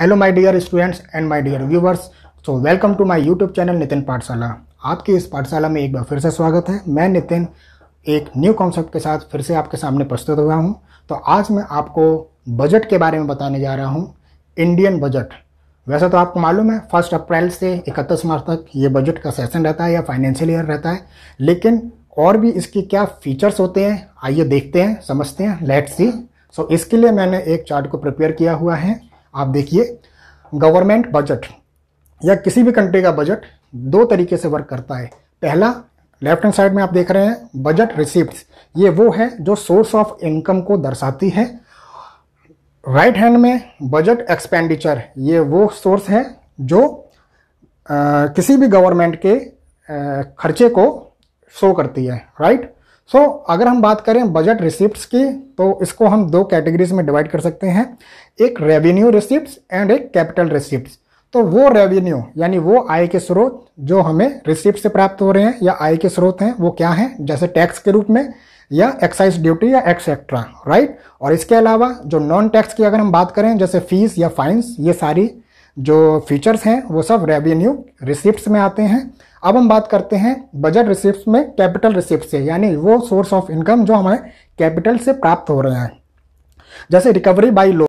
hello my dear students and my dear viewers so welcome to my YouTube channel Nitin Pathshala आपके इस पाठशाला में एक बार फिर से स्वागत है मैं नितिन एक न्यू कॉन्सेप्ट के साथ फिर से आपके सामने प्रस्तुत हुआ हूँ तो आज मैं आपको बजट के बारे में बताने जा रहा हूँ इंडियन बजट वैसे तो आपको मालूम है फर्स्ट अप्रैल से इकतीस मार्च तक ये बजट का सेशन रहता है या फाइनेंशियल ईयर रहता है लेकिन और भी इसके क्या फीचर्स होते हैं आइए देखते हैं समझते हैं लेट्स सी सो इसके लिए मैंने एक चार्ट को प्रिपेयर किया हुआ है आप देखिए गवर्नमेंट बजट या किसी भी कंट्री का बजट दो तरीके से वर्क करता है पहला लेफ्ट हैंड साइड में आप देख रहे हैं बजट रिसिप्ट ये वो है जो सोर्स ऑफ इनकम को दर्शाती है राइट right हैंड में बजट एक्सपेंडिचर ये वो सोर्स है जो आ, किसी भी गवर्नमेंट के आ, खर्चे को शो करती है राइट सो so, अगर हम बात करें बजट रिसिप्ट की तो इसको हम दो कैटेगरीज में डिवाइड कर सकते हैं एक रेवेन्यू रिसिप्ट एंड एक कैपिटल रिसिप्ट तो वो रेवेन्यू यानी वो आय के स्रोत जो हमें रिसिप्ट से प्राप्त हो रहे हैं या आय के स्रोत हैं वो क्या हैं जैसे टैक्स के रूप में या एक्साइज ड्यूटी या एक्सेट्रा राइट और इसके अलावा जो नॉन टैक्स की अगर हम बात करें जैसे फीस या फाइन्स ये सारी जो फीचर्स हैं वो सब रेवेन्यू रिसिप्ट में आते हैं अब हम बात करते हैं बजट रिसिप्ट में कैपिटल रिसिप्ट से यानी वो सोर्स ऑफ इनकम जो हमें कैपिटल से प्राप्त हो रहे हैं जैसे रिकवरी बाई लो